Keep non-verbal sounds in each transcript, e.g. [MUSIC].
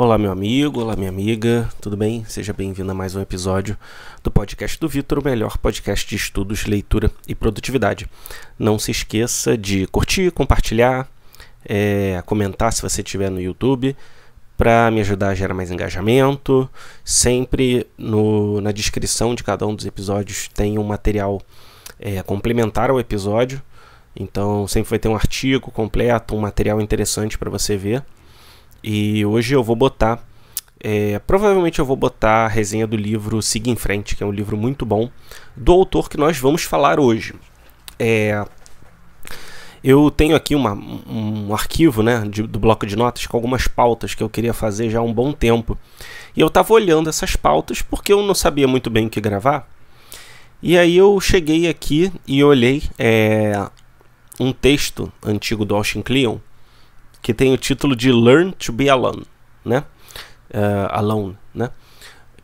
Olá, meu amigo, olá, minha amiga, tudo bem? Seja bem-vindo a mais um episódio do podcast do Vitor, o melhor podcast de estudos, leitura e produtividade. Não se esqueça de curtir, compartilhar, é, comentar se você estiver no YouTube, para me ajudar a gerar mais engajamento. Sempre no, na descrição de cada um dos episódios tem um material é, complementar ao episódio, então sempre vai ter um artigo completo, um material interessante para você ver. E hoje eu vou botar. É, provavelmente eu vou botar a resenha do livro Siga em Frente, que é um livro muito bom, do autor que nós vamos falar hoje. É, eu tenho aqui uma, um arquivo né, de, do bloco de notas com algumas pautas que eu queria fazer já há um bom tempo. E eu estava olhando essas pautas porque eu não sabia muito bem o que gravar. E aí eu cheguei aqui e olhei é, um texto antigo do Austin Kleon que tem o título de Learn to be Alone, né? Uh, alone, né?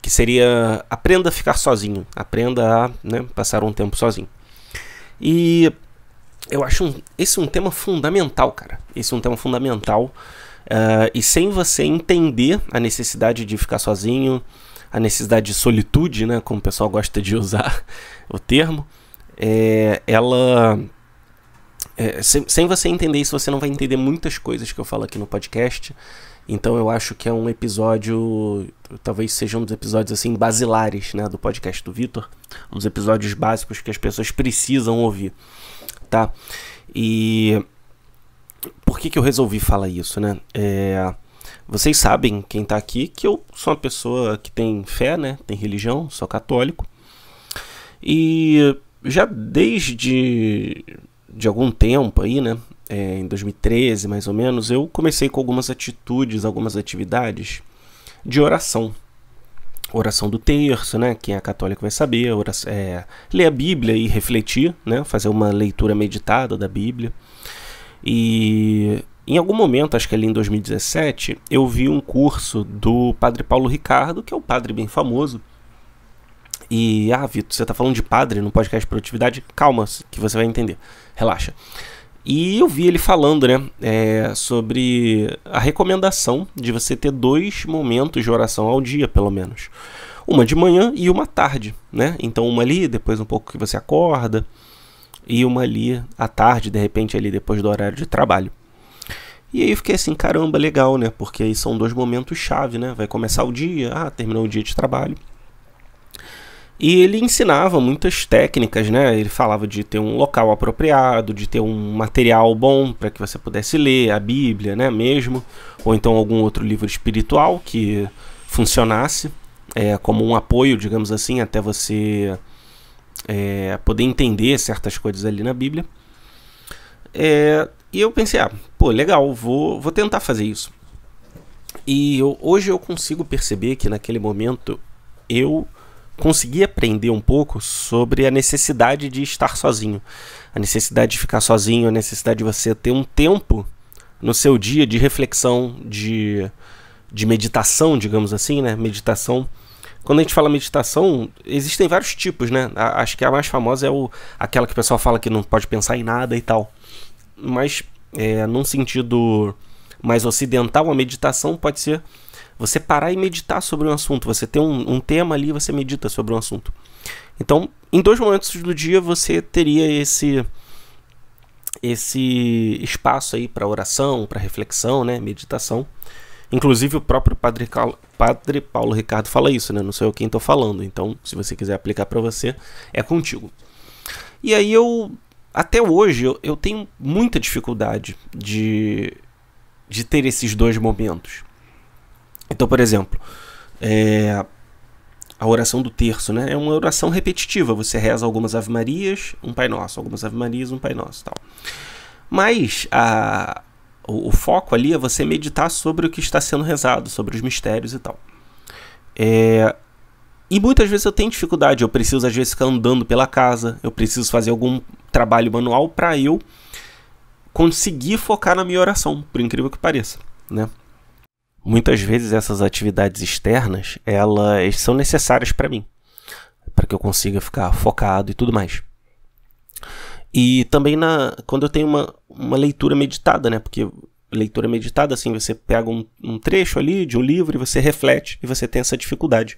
Que seria aprenda a ficar sozinho, aprenda a né, passar um tempo sozinho. E eu acho um, esse um tema fundamental, cara. Esse é um tema fundamental. Uh, e sem você entender a necessidade de ficar sozinho, a necessidade de solitude, né, como o pessoal gosta de [LAUGHS] usar o termo, é, ela é, sem, sem você entender isso, você não vai entender muitas coisas que eu falo aqui no podcast. Então eu acho que é um episódio, talvez seja um dos episódios assim basilares, né, do podcast do Vitor, um dos episódios básicos que as pessoas precisam ouvir, tá? E por que que eu resolvi falar isso, né? É... vocês sabem quem tá aqui que eu sou uma pessoa que tem fé, né? Tem religião, sou católico. E já desde de algum tempo aí, né? É, em 2013 mais ou menos, eu comecei com algumas atitudes, algumas atividades de oração. Oração do terço, né? Quem é católico vai saber. Oração, é, ler a Bíblia e refletir, né? Fazer uma leitura meditada da Bíblia. E em algum momento, acho que ali em 2017, eu vi um curso do Padre Paulo Ricardo, que é o um padre bem famoso, e, ah, Vitor, você tá falando de padre no podcast de Produtividade? Calma, que você vai entender. Relaxa. E eu vi ele falando, né, é, sobre a recomendação de você ter dois momentos de oração ao dia, pelo menos. Uma de manhã e uma tarde, né? Então, uma ali, depois um pouco que você acorda, e uma ali à tarde, de repente, ali depois do horário de trabalho. E aí eu fiquei assim, caramba, legal, né? Porque aí são dois momentos chave, né? Vai começar o dia, ah, terminou o dia de trabalho e ele ensinava muitas técnicas, né? Ele falava de ter um local apropriado, de ter um material bom para que você pudesse ler a Bíblia, né? Mesmo, ou então algum outro livro espiritual que funcionasse é, como um apoio, digamos assim, até você é, poder entender certas coisas ali na Bíblia. É, e eu pensei, ah, pô, legal, vou, vou tentar fazer isso. E eu, hoje eu consigo perceber que naquele momento eu consegui aprender um pouco sobre a necessidade de estar sozinho, a necessidade de ficar sozinho, a necessidade de você ter um tempo no seu dia de reflexão, de, de meditação, digamos assim, né? Meditação. Quando a gente fala meditação, existem vários tipos, né? A, acho que a mais famosa é o, aquela que o pessoal fala que não pode pensar em nada e tal. Mas, é, num sentido mais ocidental, a meditação pode ser você parar e meditar sobre um assunto. Você tem um, um tema ali, você medita sobre um assunto. Então, em dois momentos do dia você teria esse esse espaço aí para oração, para reflexão, né, meditação. Inclusive o próprio Padre, Padre Paulo Ricardo fala isso, né? Não sou eu quem estou falando. Então, se você quiser aplicar para você, é contigo. E aí eu até hoje eu, eu tenho muita dificuldade de de ter esses dois momentos. Então, por exemplo, é, a oração do terço, né? É uma oração repetitiva. Você reza algumas Ave Marias, um Pai Nosso, algumas Ave Marias, um Pai Nosso, tal. Mas a, o, o, foco ali é você meditar sobre o que está sendo rezado, sobre os mistérios e tal. É, e muitas vezes eu tenho dificuldade. Eu preciso às vezes ficar andando pela casa. Eu preciso fazer algum trabalho manual para eu conseguir focar na minha oração, por incrível que pareça, né? Muitas vezes essas atividades externas, elas são necessárias para mim, para que eu consiga ficar focado e tudo mais. E também na, quando eu tenho uma, uma leitura meditada, né? Porque leitura meditada, assim, você pega um, um trecho ali de um livro e você reflete e você tem essa dificuldade.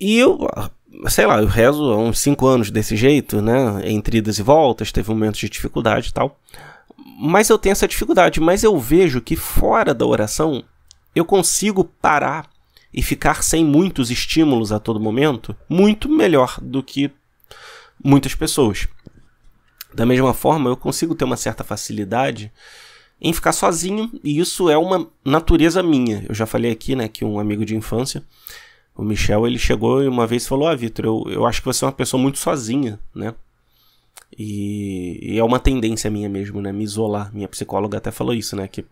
E eu, sei lá, eu rezo há uns 5 anos desse jeito, né? Entre idas e voltas, teve momentos de dificuldade e tal mas eu tenho essa dificuldade. Mas eu vejo que fora da oração eu consigo parar e ficar sem muitos estímulos a todo momento muito melhor do que muitas pessoas. Da mesma forma, eu consigo ter uma certa facilidade em ficar sozinho, e isso é uma natureza minha. Eu já falei aqui, né, que um amigo de infância, o Michel, ele chegou e uma vez falou: "Ah, Vitor, eu, eu acho que você é uma pessoa muito sozinha, né?" E, e, é uma tendência minha mesmo, né? Me isolar. Minha psicóloga até falou isso, né? Que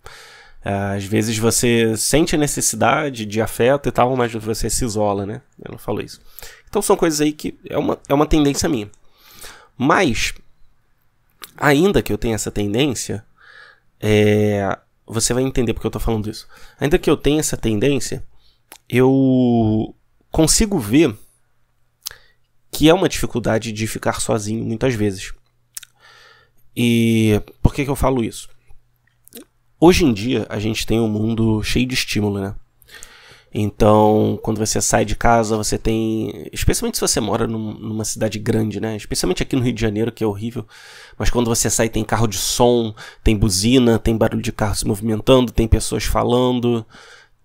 é, às vezes você sente a necessidade de afeto e tal, mas você se isola, né? Ela falou isso. Então são coisas aí que é uma, é uma tendência minha. Mas, ainda que eu tenha essa tendência, é, você vai entender porque eu tô falando isso. Ainda que eu tenha essa tendência, eu consigo ver que é uma dificuldade de ficar sozinho muitas vezes. E por que, que eu falo isso? Hoje em dia a gente tem um mundo cheio de estímulo, né? Então, quando você sai de casa, você tem. Especialmente se você mora num, numa cidade grande, né? Especialmente aqui no Rio de Janeiro, que é horrível. Mas quando você sai, tem carro de som, tem buzina, tem barulho de carro se movimentando, tem pessoas falando,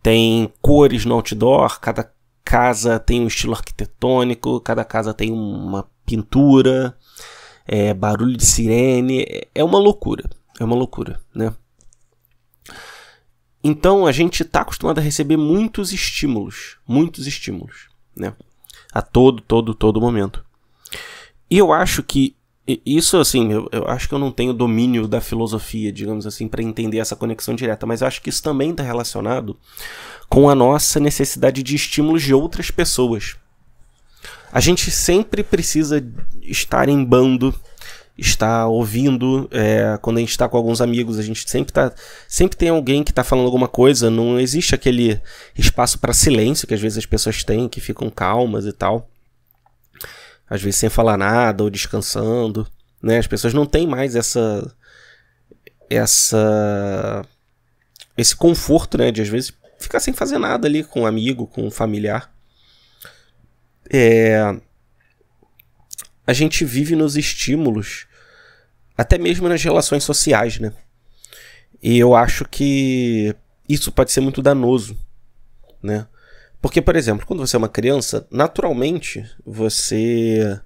tem cores no outdoor. Cada casa tem um estilo arquitetônico, cada casa tem uma pintura, é, barulho de sirene, é, é uma loucura, é uma loucura, né? Então a gente está acostumado a receber muitos estímulos, muitos estímulos, né? A todo, todo, todo momento. E eu acho que isso, assim, eu, eu, acho que eu não tenho domínio da filosofia, digamos assim, para entender essa conexão direta, mas acho que isso também está relacionado com a nossa necessidade de estímulos de outras pessoas. A gente sempre precisa estar em bando, estar ouvindo, é, quando a gente está com alguns amigos, a gente sempre tá, sempre tem alguém que está falando alguma coisa, não existe aquele espaço para silêncio que às vezes as pessoas têm, que ficam calmas e tal às vezes sem falar nada ou descansando, né? As pessoas não têm mais essa essa esse conforto, né, de às vezes ficar sem fazer nada ali com um amigo, com um familiar. É, a gente vive nos estímulos, até mesmo nas relações sociais, né? E eu acho que isso pode ser muito danoso, né? Porque, por exemplo, quando você é uma criança, naturalmente você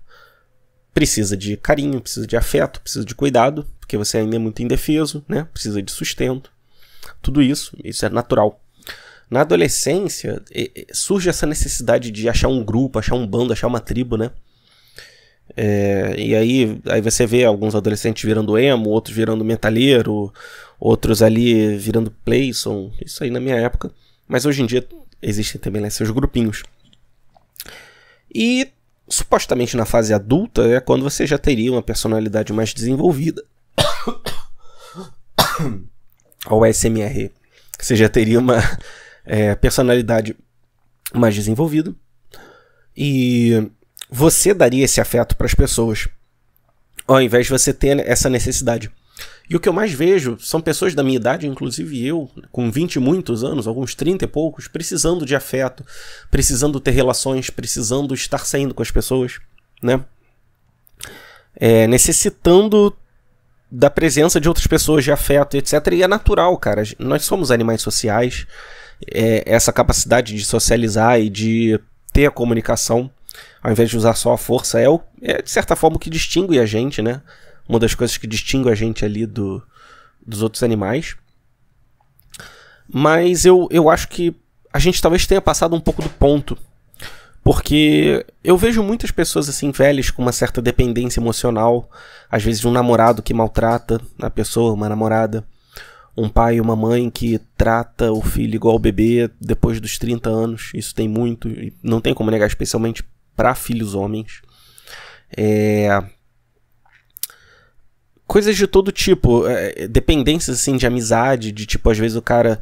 precisa de carinho, precisa de afeto, precisa de cuidado, porque você ainda é muito indefeso, né? Precisa de sustento. Tudo isso, isso é natural. Na adolescência, surge essa necessidade de achar um grupo, achar um bando, achar uma tribo, né? É, e aí, aí você vê alguns adolescentes virando emo, outros virando metaleiro, outros ali virando playson, isso aí na minha época. Mas hoje em dia Existem também lá seus grupinhos. E supostamente na fase adulta é quando você já teria uma personalidade mais desenvolvida. [COUGHS] Ou SMR. Você já teria uma [LAUGHS] é, personalidade mais desenvolvida. E você daria esse afeto para as pessoas. Ao invés de você ter essa necessidade e o que eu mais vejo são pessoas da minha idade, inclusive eu, com 20 e muitos anos, alguns 30 e poucos, precisando de afeto, precisando ter relações, precisando estar saindo com as pessoas, né? É, necessitando da presença de outras pessoas, de afeto, etc. E é natural, cara. Nós somos animais sociais. É, essa capacidade de socializar e de ter a comunicação, ao invés de usar só a força, é, o, é de certa forma o que distingue a gente, né? uma das coisas que distingue a gente ali do, dos outros animais. Mas eu, eu acho que a gente talvez tenha passado um pouco do ponto. Porque eu vejo muitas pessoas assim velhas com uma certa dependência emocional, às vezes um namorado que maltrata a pessoa, uma namorada, um pai e uma mãe que trata o filho igual o bebê depois dos 30 anos. Isso tem muito, não tem como negar, especialmente para filhos homens. É, coisas de todo tipo, é, é, dependências assim de amizade, de tipo, às vezes o cara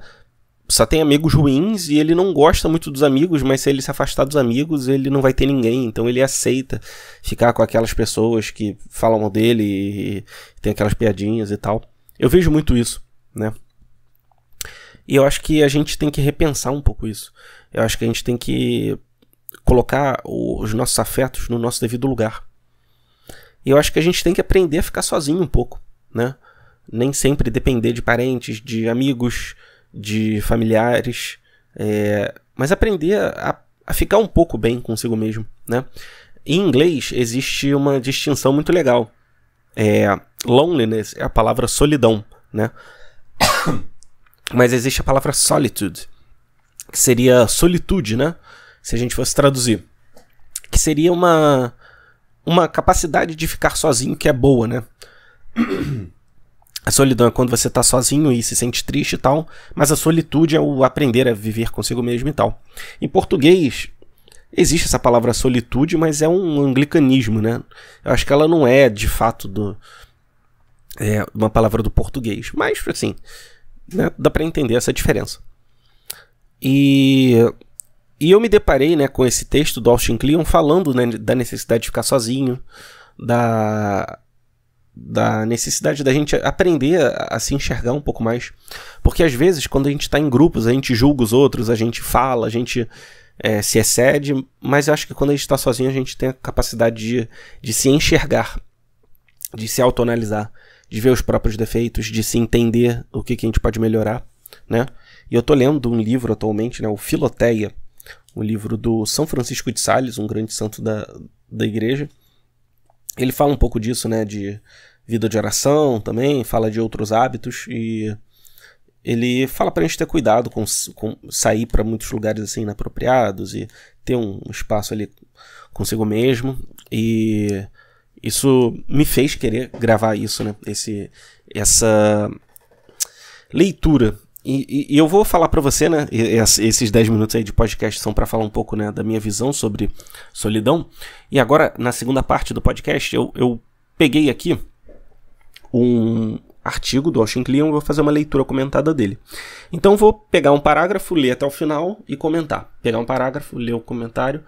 só tem amigos ruins e ele não gosta muito dos amigos, mas se ele se afastar dos amigos, ele não vai ter ninguém, então ele aceita ficar com aquelas pessoas que falam mal dele e, e tem aquelas piadinhas e tal. Eu vejo muito isso, né? E eu acho que a gente tem que repensar um pouco isso. Eu acho que a gente tem que colocar os nossos afetos no nosso devido lugar. E eu acho que a gente tem que aprender a ficar sozinho um pouco, né? Nem sempre depender de parentes, de amigos, de familiares, é... mas aprender a, a ficar um pouco bem consigo mesmo, né? Em inglês existe uma distinção muito legal. É, loneliness é a palavra solidão, né? [COUGHS] Mas existe a palavra solitude, que seria solitude, né? Se a gente fosse traduzir. Que seria uma uma capacidade de ficar sozinho que é boa, né? A solidão é quando você está sozinho e se sente triste e tal, mas a solitude é o aprender a viver consigo mesmo e tal. Em português, existe essa palavra solitude, mas é um anglicanismo, né? Eu acho que ela não é de fato do, é, uma palavra do português, mas assim, né, dá para entender essa diferença. E e eu me deparei né, com esse texto do Austin Kleon falando né, da necessidade de ficar sozinho, da, da necessidade da gente aprender a, a, se enxergar um pouco mais. Porque às vezes, quando a gente está em grupos, a gente julga os outros, a gente fala, a gente é, se excede, mas eu acho que quando a gente está sozinho, a gente tem a capacidade de, de se enxergar, de se autonalizar, de ver os próprios defeitos, de se entender o que, que a gente pode melhorar, né? E eu tô lendo um livro atualmente, né, o Filoteia, um livro do São Francisco de Sales, um grande santo da, da igreja. Ele fala um pouco disso, né, de vida de oração também, fala de outros hábitos e ele fala para a gente ter cuidado com, com sair para muitos lugares assim inapropriados e ter um espaço ali consigo mesmo e isso me fez querer gravar isso, né? Esse, essa leitura e, e, e eu vou falar para você, né? Esses 10 minutos aí de podcast são para falar um pouco né, da minha visão sobre solidão. E agora, na segunda parte do podcast, eu, eu peguei aqui um artigo do Austin Kleon, vou fazer uma leitura comentada dele. Então vou pegar um parágrafo, ler até o final e comentar. Pegar um parágrafo, ler o comentário,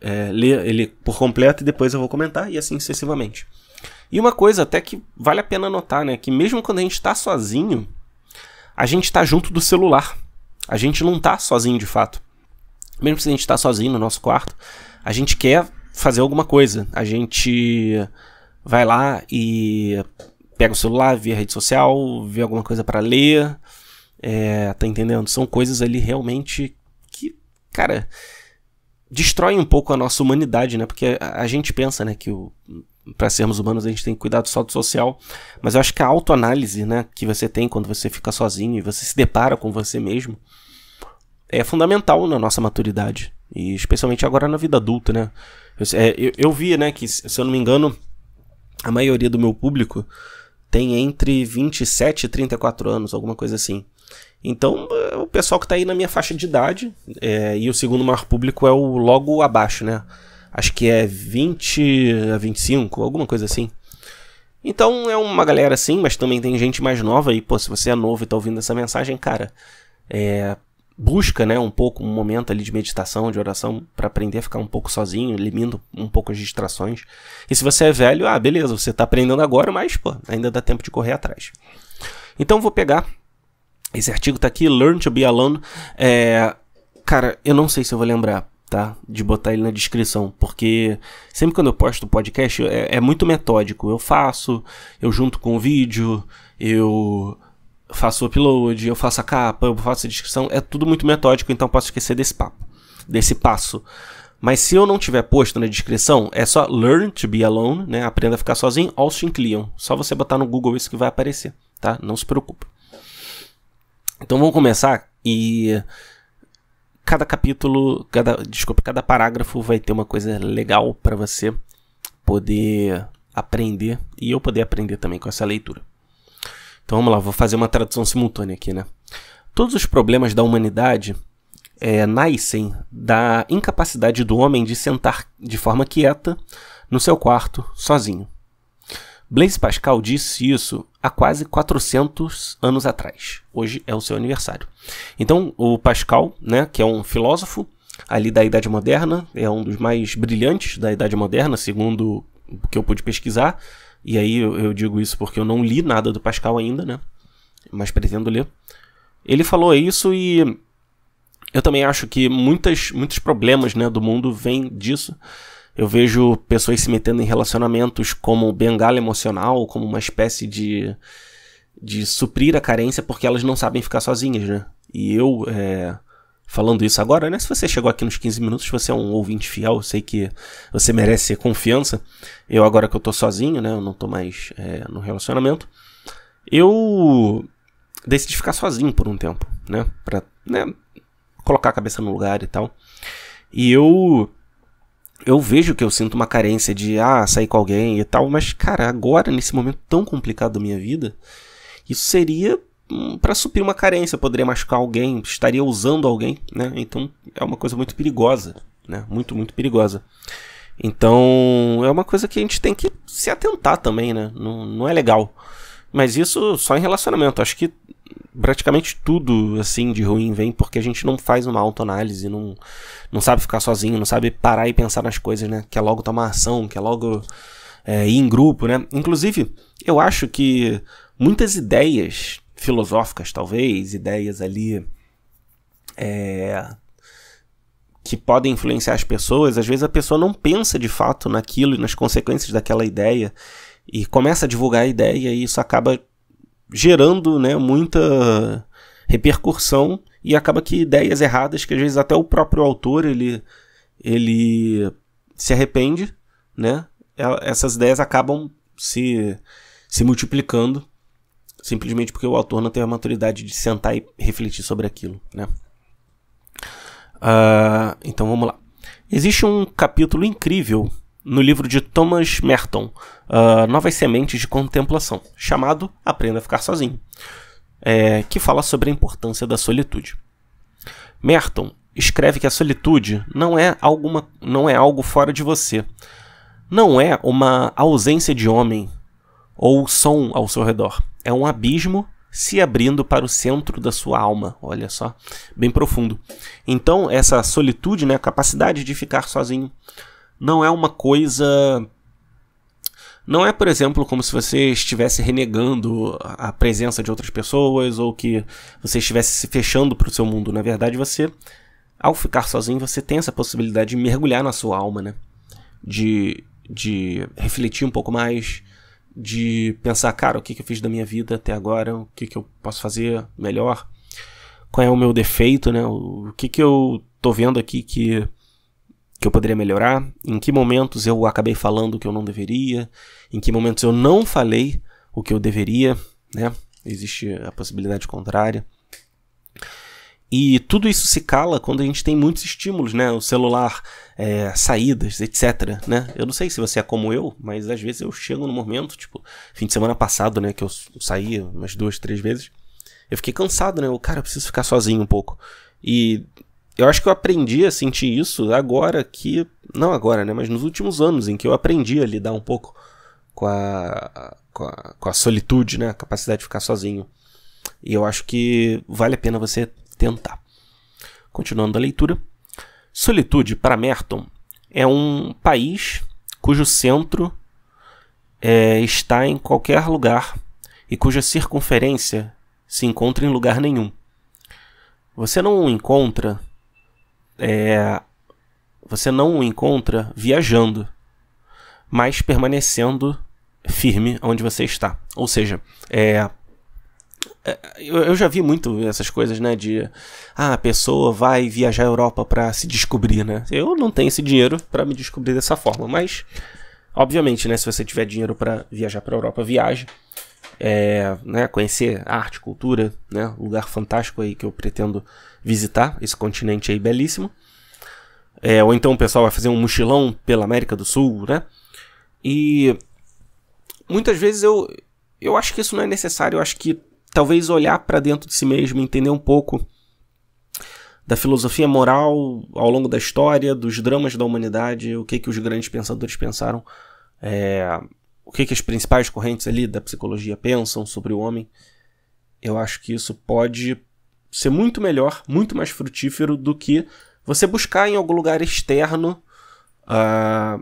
é, ler ele por completo e depois eu vou comentar e assim sucessivamente. E uma coisa até que vale a pena notar, né, que mesmo quando a gente está sozinho, a gente está junto do celular. A gente não está sozinho de fato. Mesmo se a gente está sozinho no nosso quarto, a gente quer fazer alguma coisa. A gente vai lá e pega o celular, vê a rede social, vê alguma coisa para ler. É, tá entendendo? São coisas ali realmente que, cara, destroem um pouco a nossa humanidade, né? Porque a, a gente pensa, né, que o, para sermos humanos a gente tem que cuidar do saldo social, mas eu acho que a autoanálise, né, que você tem quando você fica sozinho e você se depara com você mesmo, é fundamental na nossa maturidade e especialmente agora na vida adulta, né? Eu, é, eu, eu vi, né, que se eu não me engano a maioria do meu público tem entre 27 e 34 anos, alguma coisa assim. Então, eh, o pessoal que está aí na minha faixa de idade, é, e o segundo maior público é o logo abaixo, né? acho que é 20 a 25, alguma coisa assim. Então é uma galera assim, mas também tem gente mais nova. aí. pô, se você é novo e tá ouvindo essa mensagem, cara, é, busca, né, um pouco, um momento ali de meditação, de oração, para aprender a ficar um pouco sozinho, limita um pouco as distrações. E se você é velho, ah, beleza, você tá aprendendo agora, mas, pô, ainda dá tempo de correr atrás. Então vou pegar. Esse artigo tá aqui, Learn to be Alone. É, cara, eu não sei se eu vou lembrar tá? De botar ele na descrição, porque sempre quando eu posto podcast é, é muito metódico. Eu faço, eu junto com o vídeo, eu faço o upload, eu faço a capa, eu faço a descrição, é tudo muito metódico, então posso esquecer desse papo, desse passo. Mas se eu não tiver posto na descrição, é só learn to be alone, né? Aprenda a ficar sozinho, Austin Cleon. Só você botar no Google isso que vai aparecer, tá? Não se preocupe. Então vamos começar e cada capítulo, cada, desculpa, cada parágrafo vai ter uma coisa legal para você poder aprender e eu poder aprender também com essa leitura. Então vamos lá, vou fazer uma tradução simultânea aqui, né? Todos os problemas da humanidade é, nascem da incapacidade do homem de sentar de forma quieta no seu quarto, sozinho. Blaise Pascal disse isso há quase 400 anos atrás. Hoje é o seu aniversário. Então, o Pascal, né, que é um filósofo ali da Idade Moderna, é um dos mais brilhantes da Idade Moderna, segundo o que eu pude pesquisar. E aí eu, eu digo isso porque eu não li nada do Pascal ainda, né? Mas pretendo ler. Ele falou isso e eu também acho que muitas, muitos problemas né, do mundo vêm disso. Eu vejo pessoas se metendo em relacionamentos como bengala emocional, como uma espécie de, de suprir a carência porque elas não sabem ficar sozinhas, né? E eu, é, falando isso agora, né? Se você chegou aqui nos 15 minutos, você é um ouvinte fiel, eu sei que você merece confiança. Eu, agora que eu tô sozinho, né? Eu não tô mais é, no relacionamento. Eu decidi ficar sozinho por um tempo, né? Pra né, colocar a cabeça no lugar e tal. E eu eu vejo que eu sinto uma carência de ah, sair com alguém e tal, mas cara, agora nesse momento tão complicado da minha vida, isso seria hum, para suprir uma carência, poderia machucar alguém, estaria usando alguém, né? Então é uma coisa muito perigosa, né? Muito, muito perigosa. Então é uma coisa que a gente tem que se atentar também, né? Não, não é legal. Mas isso só em relacionamento. Acho que praticamente tudo assim de ruim vem porque a gente não faz uma autoanálise, não, não sabe ficar sozinho, não sabe parar e pensar nas coisas, né? Quer logo tomar ação, quer logo é, ir em grupo, né? Inclusive, eu acho que muitas ideias filosóficas, talvez, ideias ali é, que podem influenciar as pessoas, às vezes a pessoa não pensa de fato naquilo e nas consequências daquela ideia e começa a divulgar a ideia e isso acaba gerando né, muita repercussão e acaba que ideias erradas que às vezes até o próprio autor ele, ele se arrepende, né? É, essas ideias acabam se, se multiplicando simplesmente porque o autor não tem a maturidade de sentar e refletir sobre aquilo, né? Uh, então vamos lá. Existe um capítulo incrível no livro de Thomas Merton, uh, Novas Sementes de Contemplação, chamado Aprenda a Ficar Sozinho, é, que fala sobre a importância da solitude. Merton escreve que a solitude não é, alguma, não é algo fora de você, não é uma ausência de homem ou som ao seu redor, é um abismo se abrindo para o centro da sua alma, olha só, bem profundo. Então, essa solitude, né, a capacidade de ficar sozinho, não é uma coisa. Não é, por exemplo, como se você estivesse renegando a presença de outras pessoas ou que você estivesse se fechando para o seu mundo. Na verdade, você, ao ficar sozinho, você tem essa possibilidade de mergulhar na sua alma, né? De, de refletir um pouco mais, de pensar, cara, o que, que eu fiz da minha vida até agora, o que, que eu posso fazer melhor, qual é o meu defeito, né? O que, que eu tô vendo aqui que que eu poderia melhorar, em que momentos eu acabei falando o que eu não deveria, em que momentos eu não falei o que eu deveria, né? Existe a possibilidade contrária. E tudo isso se cala quando a gente tem muitos estímulos, né? O celular, é, saídas, etc, né? Eu não sei se você é como eu, mas às vezes eu chego no momento, tipo, fim de semana passado, né? Que eu saí umas duas, três vezes. Eu fiquei cansado, né? Eu, cara, eu preciso ficar sozinho um pouco. E eu acho que eu aprendi a sentir isso agora que. Não agora, né? Mas nos últimos anos em que eu aprendi a lidar um pouco com a, com a, com a solitude, né? A capacidade de ficar sozinho. E eu acho que vale a pena você tentar. Continuando a leitura. Solitude, para Merton, é um país cujo centro é, está em qualquer lugar e cuja circunferência se encontra em lugar nenhum. Você não encontra é, você não o encontra viajando, mas permanecendo firme onde você está. Ou seja, é, é eu já vi muito essas coisas, né? De ah, a pessoa vai viajar à Europa para se descobrir, né? Eu não tenho esse dinheiro para me descobrir dessa forma, mas obviamente, né? Se você tiver dinheiro para viajar para a Europa, viaje, é, né? Conhecer arte, cultura, né? Lugar fantástico aí que eu pretendo visitar esse continente aí belíssimo. É, ou então o pessoal vai fazer um mochilão pela América do Sul, né? E muitas vezes eu, eu acho que isso não é necessário. Eu acho que talvez olhar para dentro de si mesmo, entender um pouco da filosofia moral ao longo da história, dos dramas da humanidade, o que que os grandes pensadores pensaram, é, o que que as principais correntes ali da psicologia pensam sobre o homem. Eu acho que isso pode ser muito melhor, muito mais frutífero do que você buscar em algum lugar externo a,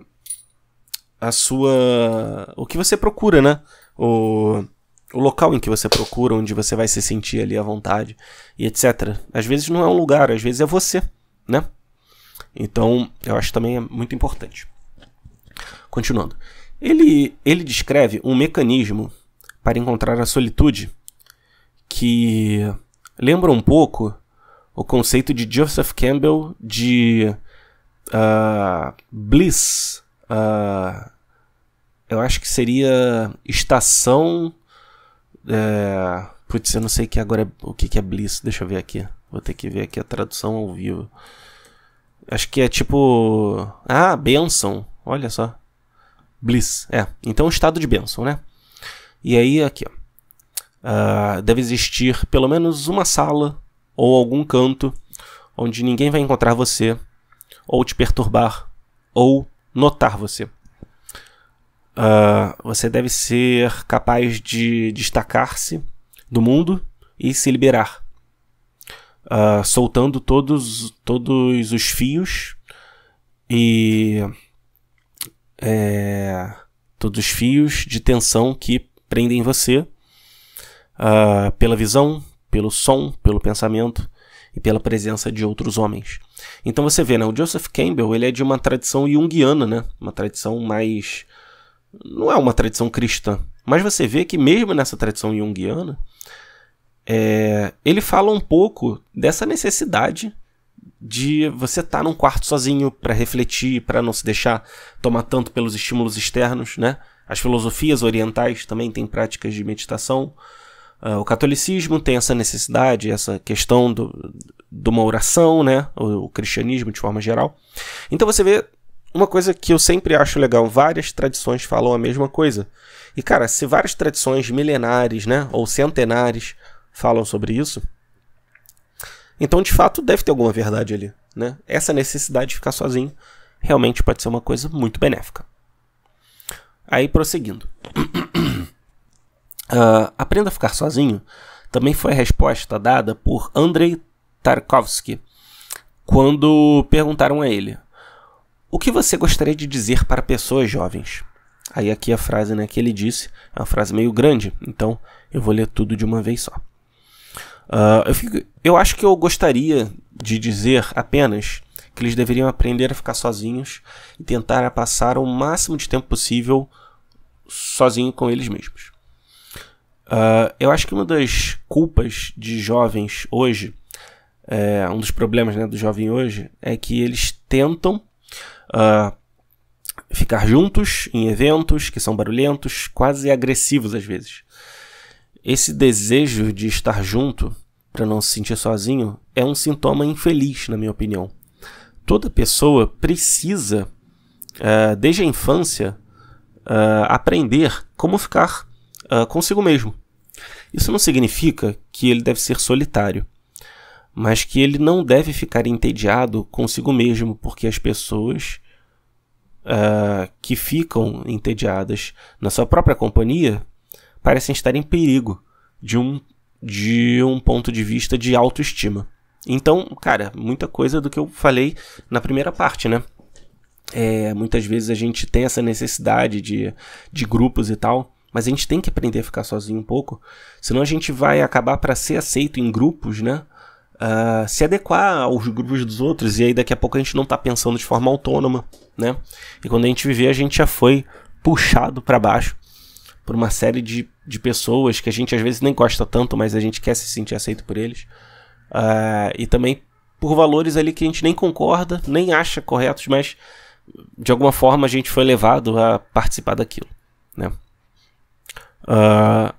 ah, a sua. o que você procura, né? O, o local em que você procura, onde você vai se sentir ali à vontade e etc. Às vezes não é um lugar, às vezes é você, né? Então eu acho também é muito importante. Continuando. Ele, ele descreve um mecanismo para encontrar a solitude que lembra um pouco o conceito de Joseph Campbell de uh, bliss. Uh, eu acho que seria estação. É, putz, eu não sei que agora é, o que, que é bliss. Deixa eu ver aqui. Vou ter que ver aqui a tradução ao vivo. Acho que é tipo. Ah, benção. Olha só. Bliss. É. Então, estado de benção, né? E aí, aqui, ó uh, deve existir pelo menos uma sala ou algum canto onde ninguém vai encontrar você, ou te perturbar, ou notar você. Uh, você deve ser capaz de destacar-se do mundo e se liberar, uh, soltando todos, todos os fios e é, todos os fios de tensão que prendem você uh, pela visão, pelo som, pelo pensamento e pela presença de outros homens. Então você vê, né, o Joseph Campbell ele é de uma tradição junguiana, né, uma tradição mais... não é uma tradição cristã, mas você vê que mesmo nessa tradição junguiana, é, ele fala um pouco dessa necessidade de você estar tá num quarto sozinho para refletir, para não se deixar tomar tanto pelos estímulos externos, né? As filosofias orientais também têm práticas de meditação. Uh, o catolicismo tem essa necessidade, essa questão do, de uma oração, né? O, o, cristianismo de forma geral. Então você vê uma coisa que eu sempre acho legal: várias tradições falam a mesma coisa. E cara, se várias tradições milenares, né? Ou centenares falam sobre isso, então de fato deve ter alguma verdade ali, né? Essa necessidade de ficar sozinho realmente pode ser uma coisa muito benéfica. Aí prosseguindo. [CLEARS THROAT] Uh, Aprenda a Ficar Sozinho também foi a resposta dada por Andrei Tarkovsky quando perguntaram a ele: O que você gostaria de dizer para pessoas jovens? Aí, aqui a frase né, que ele disse é uma frase meio grande, então eu vou ler tudo de uma vez só. Uh, eu, fico, eu acho que eu gostaria de dizer apenas que eles deveriam aprender a ficar sozinhos e tentar passar o máximo de tempo possível sozinho com eles mesmos. Uh, eu acho que uma das culpas de jovens hoje, é, um dos problemas né, do jovem hoje, é que eles tentam uh, ficar juntos em eventos que são barulhentos, quase agressivos às vezes. Esse desejo de estar junto para não se sentir sozinho é um sintoma infeliz, na minha opinião. Toda pessoa precisa, uh, desde a infância, é, aprender como ficar Uh, consigo mesmo. Isso não significa que ele deve ser solitário, mas que ele não deve ficar entediado consigo mesmo, porque as pessoas uh, que ficam entediadas na sua própria companhia parecem estar em perigo de um, de um ponto de vista de autoestima. Então, cara, muita coisa do que eu falei na primeira parte, né? É, muitas vezes a gente tem essa necessidade de, de grupos e tal, mas a gente tem que aprender a ficar sozinho um pouco, senão a gente vai acabar para ser aceito em grupos, né? Uh, se adequar aos grupos dos outros e aí daqui a pouco a gente não está pensando de forma autônoma, né? E quando a gente viver a gente já foi puxado para baixo por uma série de, de pessoas que a gente às vezes nem gosta tanto, mas a gente quer se sentir aceito por eles uh, e também por valores ali que a gente nem concorda, nem acha corretos, mas de alguma forma a gente foi levado a participar daquilo, né? Uh,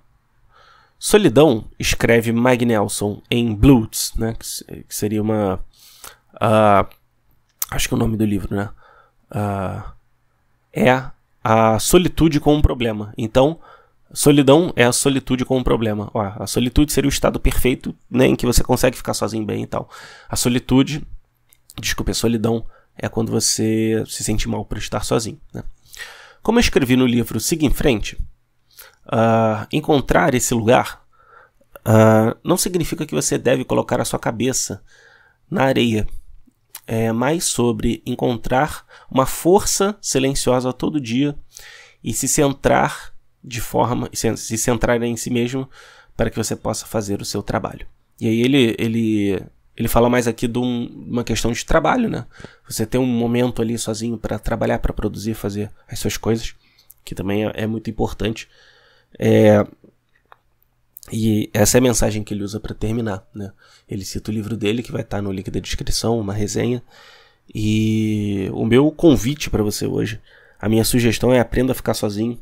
solidão, escreve Mag Nelson em Blues, né? Que, que seria uma. Uh, acho que é o nome do livro, né? Uh, é a solitude com um problema. Então, solidão é a solitude com um problema. a solitude seria o estado perfeito né, em que você consegue ficar sozinho bem e tal. A solitude, desculpa, a solidão é quando você se sente mal por estar sozinho. Né? Como eu escrevi no livro Siga em Frente, uh, encontrar esse lugar uh, não significa que você deve colocar a sua cabeça na areia. É mais sobre encontrar uma força silenciosa todo dia e se centrar de forma, se centrar em si mesmo para que você possa fazer o seu trabalho. E aí ele, ele ele fala mais aqui de um, uma questão de trabalho, né? Você tem um momento ali sozinho para trabalhar, para produzir, fazer as suas coisas, que também é, é muito importante. É, e essa é a mensagem que ele usa para terminar. Né? Ele cita o livro dele, que vai estar tá no link da descrição, uma resenha. E o meu convite para você hoje, a minha sugestão é aprenda a ficar sozinho.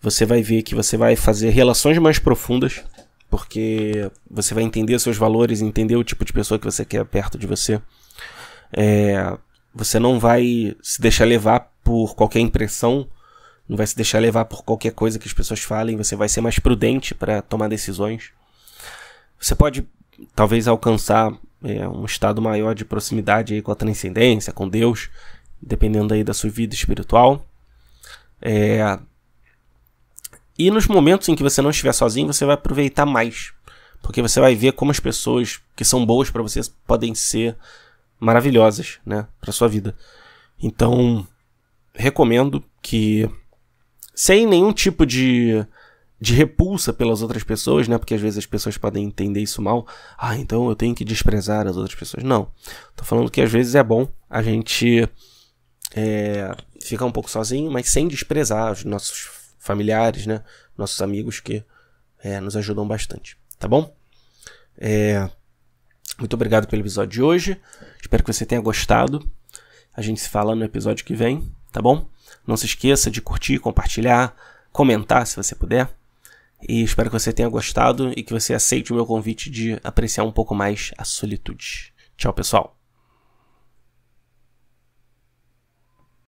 Você vai ver que você vai fazer relações mais profundas, porque você vai entender seus valores, entender o tipo de pessoa que você quer perto de você. É, você não vai se deixar levar por qualquer impressão não vai se deixar levar por qualquer coisa que as pessoas falem, você vai ser mais prudente para tomar decisões. Você pode talvez alcançar é, um estado maior de proximidade aí com a transcendência, com Deus, dependendo aí da sua vida espiritual. É... E nos momentos em que você não estiver sozinho, você vai aproveitar mais, porque você vai ver como as pessoas que são boas para você podem ser maravilhosas, né, para sua vida. Então, recomendo que sem nenhum tipo de, de repulsa pelas outras pessoas, né? Porque às vezes as pessoas podem entender isso mal. Ah, então eu tenho que desprezar as outras pessoas. Não. Tô falando que às vezes é bom a gente é, ficar um pouco sozinho, mas sem desprezar os nossos familiares, né? Nossos amigos que é, nos ajudam bastante. Tá bom? É, muito obrigado pelo episódio de hoje. Espero que você tenha gostado. A gente se fala no episódio que vem, tá bom? Não se esqueça de curtir, compartilhar, comentar se você puder. E espero que você tenha gostado e que você aceite o meu convite de apreciar um pouco mais a solitude. Tchau, pessoal!